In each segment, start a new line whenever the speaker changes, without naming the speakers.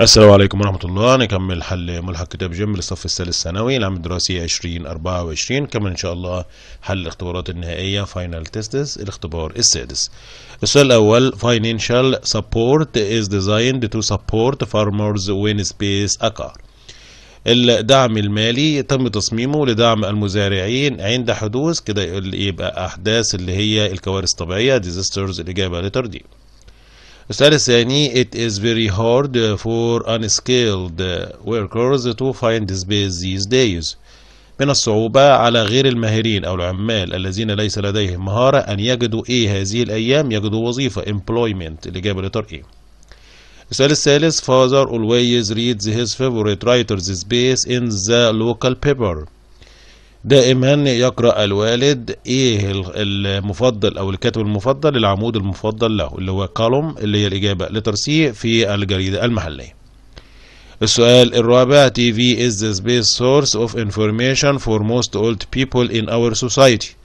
السلام عليكم ورحمة الله نكمل حل ملحق كتاب جيم للصف الثالث ثانوي العام الدراسي 2024 كما إن شاء الله حل الاختبارات النهائية فاينل تيستس الاختبار السادس السؤال الأول financial support is designed to support farmers when space occur الدعم المالي تم تصميمه لدعم المزارعين عند حدوث كده يبقى أحداث اللي هي الكوارث الطبيعية disasters الإجابة لتر دي السؤال الثاني it is very hard for unskilled workers to find space these days من الصعوبة على غير الماهرين أو العمال الذين ليس لديهم مهارة أن يجدوا إيه هذه الأيام يجدوا وظيفة employment الإجابة لتر إيه السؤال الثالث father always reads his favorite writer's space in the local paper دائما يقرأ الوالد ايه المفضل او الكاتب المفضل العمود المفضل له اللي هو كولوم اللي هي الاجابة لتر سي في الجريدة المحلية السؤال الرابع تي في از ذا سبيس سورس اوف انفورميشن فور موست اولد بيبل ان اور سوسايتي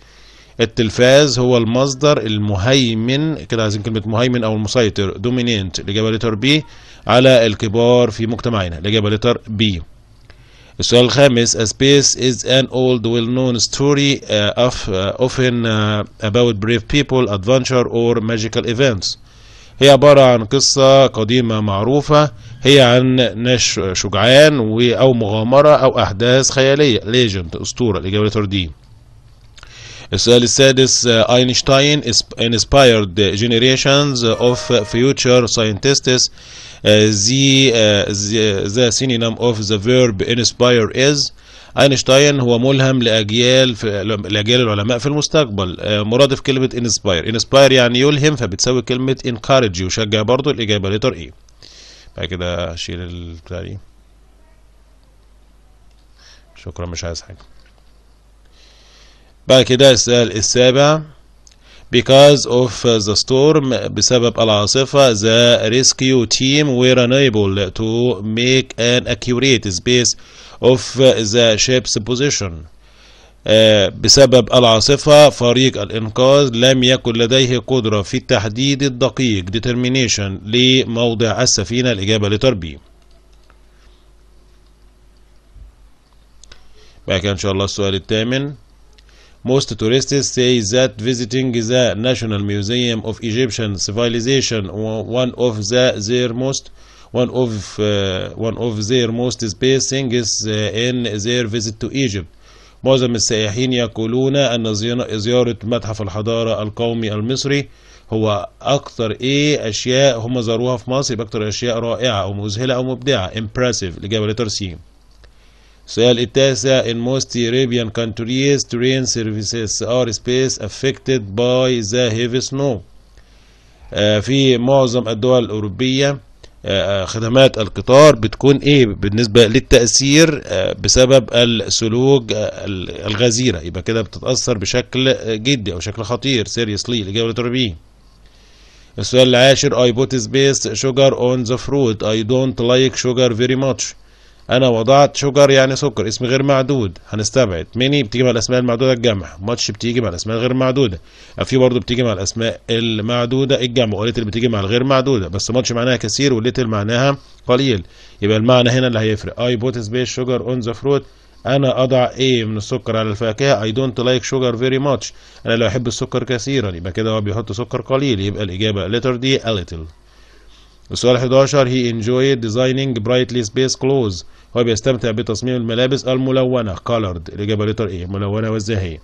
التلفاز هو المصدر المهيمن كده عايزين كلمة مهيمن أو المسيطر دومينينت الإجابة لتر بي على الكبار في مجتمعنا الإجابة لتر بي السؤال الخامس A space is an old well-known story uh, of, uh, often uh, about brave people, adventure or magical events هي عبارة عن قصة قديمة معروفة هي عن ناس شجعان أو مغامرة أو أحداث خيالية legend أسطورة الإجابة دي السؤال السادس آه، اينشتاين inspired generations of future scientists the, the synonym of the verb inspire is اينشتاين هو ملهم لاجيال في لاجيال العلماء في المستقبل آه، مرادف كلمه انسباير انسباير يعني يلهم فبتساوي كلمه انكارج يشجع برضه الاجابه لتر ايه e. بعد كده اشيل البتاع دي شكرا مش عايز حاجه بعد كده السؤال السابع because of uh, the storm بسبب العاصفة the rescue team were unable to make an accurate space of uh, the ship's position uh, بسبب العاصفة فريق الإنقاذ لم يكن لديه قدرة في التحديد الدقيق determination لموضع السفينة الإجابة لتربي بعد كده إن شاء الله السؤال الثامن Most tourists say that visiting the National Museum of Egyptian Civilization one of the, their most one of uh, one of their most space things in their visit to Egypt. معظم السائحين يقولون أن زيارة متحف الحضارة القومي المصري هو أكثر إيه أشياء هم زاروها في مصر بأكثر أشياء رائعة أو مذهلة أو مبدعة impressive الإجابة لترسيم السؤال التاسع in most Arabian countries train services are space affected by the heavy snow آه، في معظم الدول الأوروبية آه، آه، خدمات القطار بتكون ايه بالنسبة للتأثير بسبب الثلوج الغزيرة يبقى كده بتتأثر بشكل جدي او شكل خطير سيريسلي الإجابة الأوروبية السؤال العاشر I put space sugar on the fruit I don't like sugar very much انا وضعت شجر يعني سكر اسم غير معدود هنستبعد ميني بتيجي مع الاسماء المعدوده الجمع ماتش بتيجي مع الاسماء الغير معدوده في برضو بتيجي مع الاسماء المعدوده الجمع وليتل بتيجي مع الغير معدوده بس ماتش معناها كثير وليتل معناها قليل يبقى المعنى هنا اللي هيفرق اي بوت سبيس شجر اون ذا فروت انا اضع ايه من السكر على الفاكهه اي دونت لايك شوجر فيري ماتش انا لا احب السكر كثيرا يبقى كده هو بيحط سكر قليل يبقى الاجابه ليتر دي ا السؤال 11 هي enjoyed designing brightly spaced clothes هو بيستمتع بتصميم الملابس الملونة colored الإجابة لتر إيه ملونة والزاهية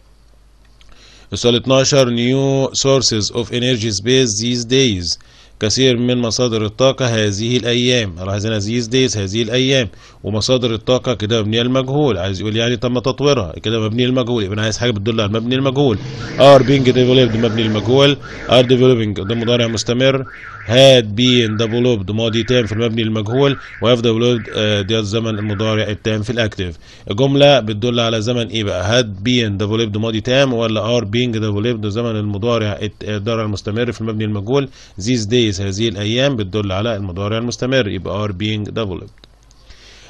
السؤال 12 new sources of energy space these days كثير من مصادر الطاقة هذه الأيام عايزين زيز ديز هذه الأيام ومصادر الطاقة كده مبنية المجهول عايز يقول يعني تم تطويرها كده مبنية المجهول يبقى يعني أنا عايز حاجة بتدل على المبني المجهول ار بينج ديفلوبد مبني المجهول ار ديفلوبينج ده مضارع مستمر هاد بين ديفلوبد ماضي تام في المبني المجهول وهاف ديفلوبد ده الزمن المضارع التام في الأكتف الجملة بتدل على زمن إيه بقى هاد بين ديفلوبد ماضي تام ولا ار بينج ديفلوبد زمن المضارع الضارع المستمر في المبني المجهول زيز ديز كويس هذه الأيام بتدل على المضارع المستمر يبقى are being developed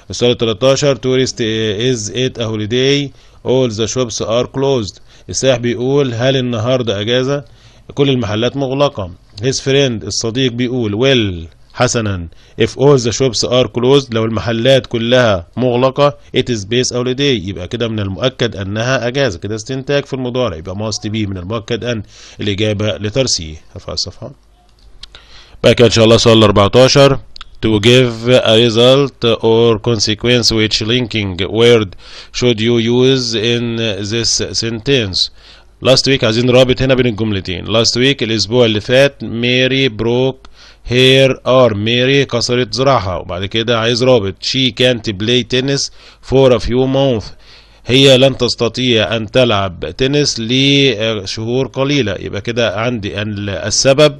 السؤال 13 tourist is it a holiday all the shops are closed السائح بيقول هل النهاردة أجازة كل المحلات مغلقة his friend الصديق بيقول well حسنا if all the shops are closed لو المحلات كلها مغلقة it is base holiday يبقى كده من المؤكد أنها أجازة كده استنتاج في المضارع يبقى must be من المؤكد أن الإجابة لترسيه رفع الصفحة بعد كده ان شاء الله سؤال 14 to give a result or consequence which linking word should you use in this sentence last week عايزين رابط هنا بين الجملتين last week الاسبوع اللي فات ماري بروك هير ار ماري كسرت ذراعها وبعد كده عايز رابط she can't play tennis for a few months هي لن تستطيع أن تلعب تنس لشهور قليلة يبقى كده عندي السبب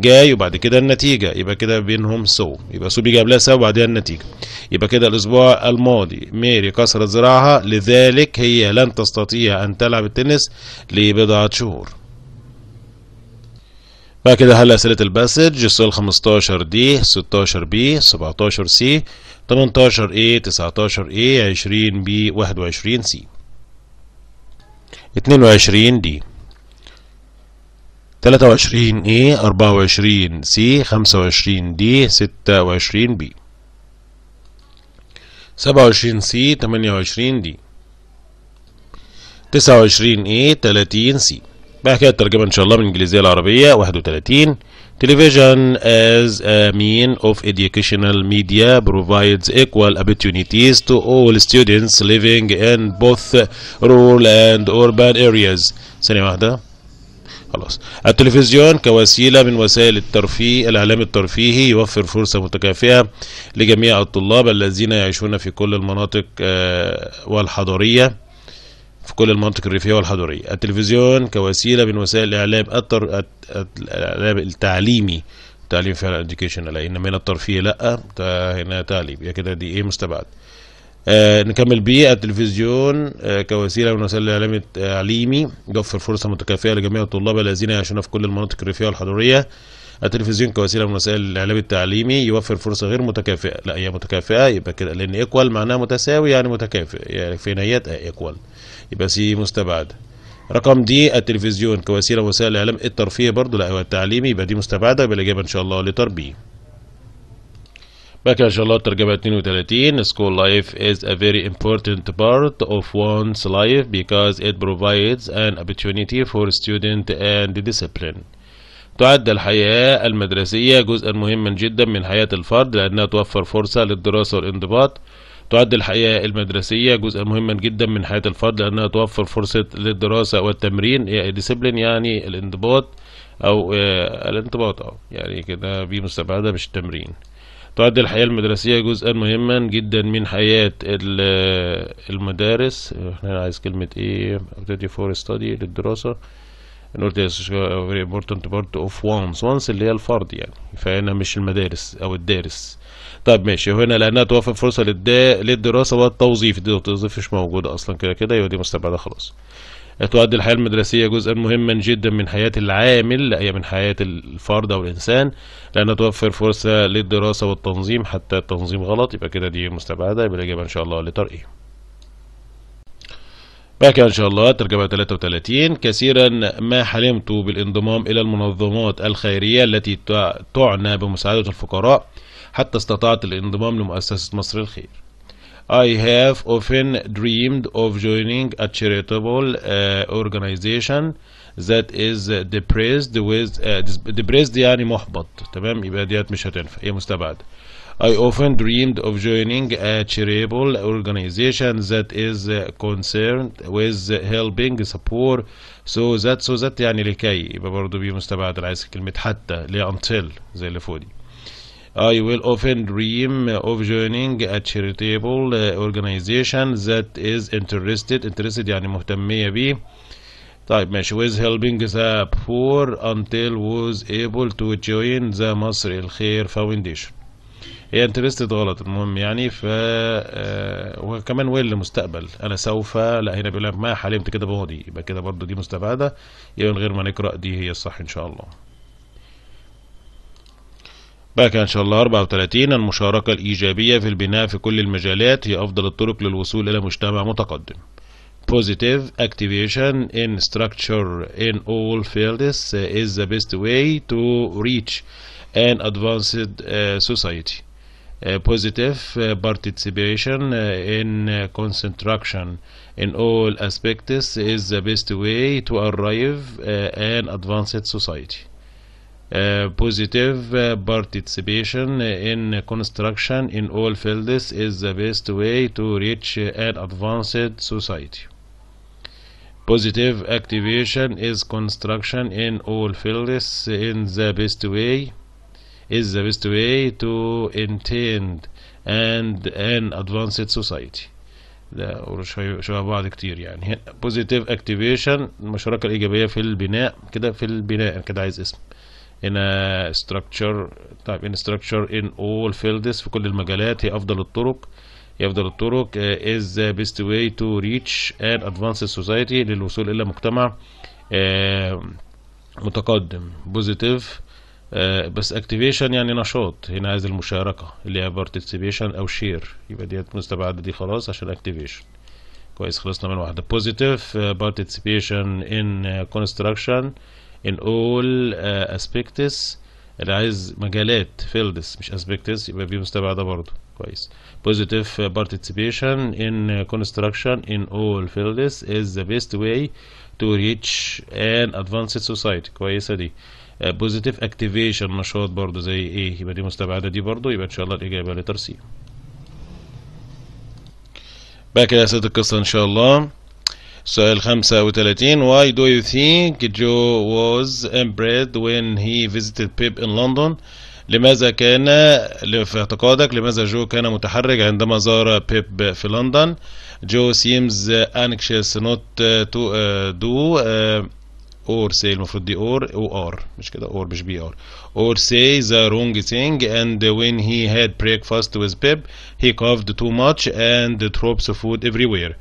جاي وبعد كده النتيجة يبقى كده بينهم سو يبقى سو بيجي قبلها سو وبعدها النتيجة يبقى كده الأسبوع الماضي ميري كسرت ذراعها لذلك هي لن تستطيع أن تلعب التنس لبضعة شهور بعد كده هلا أسئلة الباسج السؤال 15 دي 16 بي 17 سي 18 اي 19 اي 20 بي 21 سي 22 دي 23 A 24 C 25 D 26 B 27 C 28 D 29 A 30 C بعد كده الترجمة إن شاء الله من الإنجليزية العربية 31 Television as a mean of educational media provides equal opportunities to all students living in both rural and urban areas ثانية واحدة خلاص التلفزيون كوسيلة من وسائل الترفيه الإعلام الترفيهي يوفر فرصة متكافئة لجميع الطلاب الذين يعيشون في كل المناطق آه، والحضرية في كل المناطق الريفية والحضرية التلفزيون كوسيلة من وسائل الإعلام التر... الإعلام التعليمي تعليم فعلا اديوكيشن لان من الترفيه لا هنا تعليم يا كده دي ايه مستبعد آه نكمل بيه التلفزيون آه كوسيله من وسائل الاعلام التعليمي آه، يوفر فرصه متكافئه لجميع الطلاب الذين يعيشون في كل المناطق الريفيه والحضريه التلفزيون كوسيله من وسائل الاعلام التعليمي يوفر فرصه غير متكافئه لا هي متكافئه يبقى كده لان ايكوال معناها متساوي يعني متكافئ يعني في نهايات ايكوال يبقى سي مستبعده رقم دي التلفزيون كوسيله وسائل الاعلام الترفيه برضو لا هو التعليمي يبقى دي مستبعده يبقى الاجابه ان شاء الله لتربيه فاكر ان شاء الله الترجمه 32 school life is a very important part of one's life because it provides an opportunity for student and discipline تعد الحياة المدرسية جزءا مهما جدا من حياة الفرد لأنها توفر فرصة للدراسة والانضباط تعد الحياة المدرسية جزءا مهما جدا من حياة الفرد لأنها توفر فرصة للدراسة والتمرين هي يعني ديسيبلين يعني الانضباط أو آه، الانضباط أو آه، يعني كده دي مش التمرين تعد الحياة المدرسية جزءا مهما جدا من حياة المدارس احنا عايز كلمة ايه activity for study للدراسة نقول very important part of وانس وانس اللي هي الفرد يعني فهنا مش المدارس او الدارس طيب ماشي هنا لانها توفر فرصة للدراسة والتوظيف دي التوظيف مش موجودة اصلا كده كده يبقى دي مستبعدة خلاص تؤدي الحياة المدرسية جزءا مهما جدا من حياة العامل لا هي من حياة الفرد أو الإنسان لأنها توفر فرصة للدراسة والتنظيم حتى التنظيم غلط يبقى كده دي مستبعدة يبقى الإجابة إن شاء الله لترقيه بقى إن شاء الله ترجمة 33 كثيرا ما حلمت بالانضمام إلى المنظمات الخيرية التي تعنى بمساعدة الفقراء حتى استطعت الانضمام لمؤسسة مصر الخير I have often dreamed of joining a charitable uh, organization that is uh, depressed with uh, depressed يعني محبط تمام يبقى ديت مش هتنفع هي مستبعد I often dreamed of joining a charitable organization that is uh, concerned with helping the poor so that so that يعني لكي يبقى برضه بيه مستبعد انا عايز كلمة حتى ليه until زي اللي فوق دي I will often dream of joining a charitable uh, organization that is interested interested يعني مهتمية بيه طيب ماشي with helping the poor until was able to join the مصر الخير foundation هي interested غلط المهم يعني ف آه، وكمان ويل مستقبل انا سوف لا هنا بيقول لك ما حلمت كده بماضي يبقى كده برضه دي مستبعده يبقى من غير ما نقرا دي هي الصح ان شاء الله بقى إن شاء الله 34 المشاركة الإيجابية في البناء في كل المجالات هي أفضل الطرق للوصول إلى مجتمع متقدم positive activation in structure in all fields is the best way to reach an advanced uh, society. Uh, positive uh, participation in construction in all aspects is the best way to arrive an advanced society. Uh, positive uh, participation in construction in all fields is the best way to reach an advanced society. Positive activation is construction in all fields in the best way is the best way to intend and an advanced society. ده شبه بعض كتير يعني positive activation المشاركة الإيجابية في البناء كده في البناء كده عايز اسم in a structure ان in structure in all fields في كل المجالات هي أفضل الطرق هي أفضل الطرق uh, is the best way to reach an advanced society للوصول إلى مجتمع uh, متقدم بوزيتيف uh, بس اكتيفيشن يعني نشاط هنا عايز المشاركه اللي هي بارتيسيبيشن او شير يبقى ديت مستبعده دي خلاص عشان اكتيفيشن كويس خلصنا من واحده بوزيتيف بارتيسيبيشن ان كونستراكشن in all uh, aspects اللي عايز مجالات fields مش aspects يبقى في مستبعده برضه كويس positive uh, participation in uh, construction in all fields is the best way to reach an advanced society كويسه دي بوزيتيف uh, اكتيفيشن نشاط برضو زي ايه يبقى دي مستبعده دي برضو يبقى ان شاء الله الاجابه لترسيم بقى كده يا سيد القصه ان شاء الله سؤال 35 Why do you think Joe was impressed when he visited Pip in London لماذا كان في اعتقادك لماذا جو كان متحرج عندما زار بيب في لندن جو seems anxious not to do or say المفروض دي or او ار مش كده or مش بي ار or say the wrong thing and when he had breakfast with Pip he coughed too much and drops food everywhere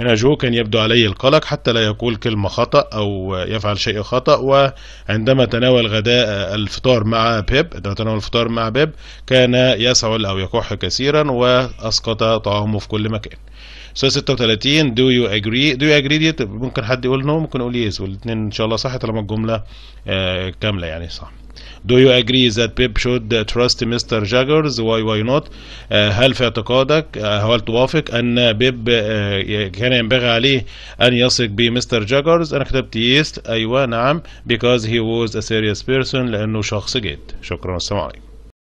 هنا جو كان يبدو عليه القلق حتى لا يقول كلمة خطأ أو يفعل شيء خطأ وعندما تناول غداء الفطار مع بيب عندما تناول الفطار مع بيب كان يسعل أو يكح كثيرا وأسقط طعامه في كل مكان سؤال 36 do you agree do you agree ممكن حد يقول نو no. ممكن يقول يس yes. والاثنين ان شاء الله صح طالما الجمله آه، كامله يعني صح Do you agree that Pip should uh, trust Mr. Jaggers? Why why not? Uh, هل في اعتقادك uh, هل توافق أن بيب كان ينبغي عليه أن يثق بمستر جاجرز؟ أنا كتبت يست أيوه نعم because he was a serious person لأنه شخص جيد. شكرا والسلام عليكم.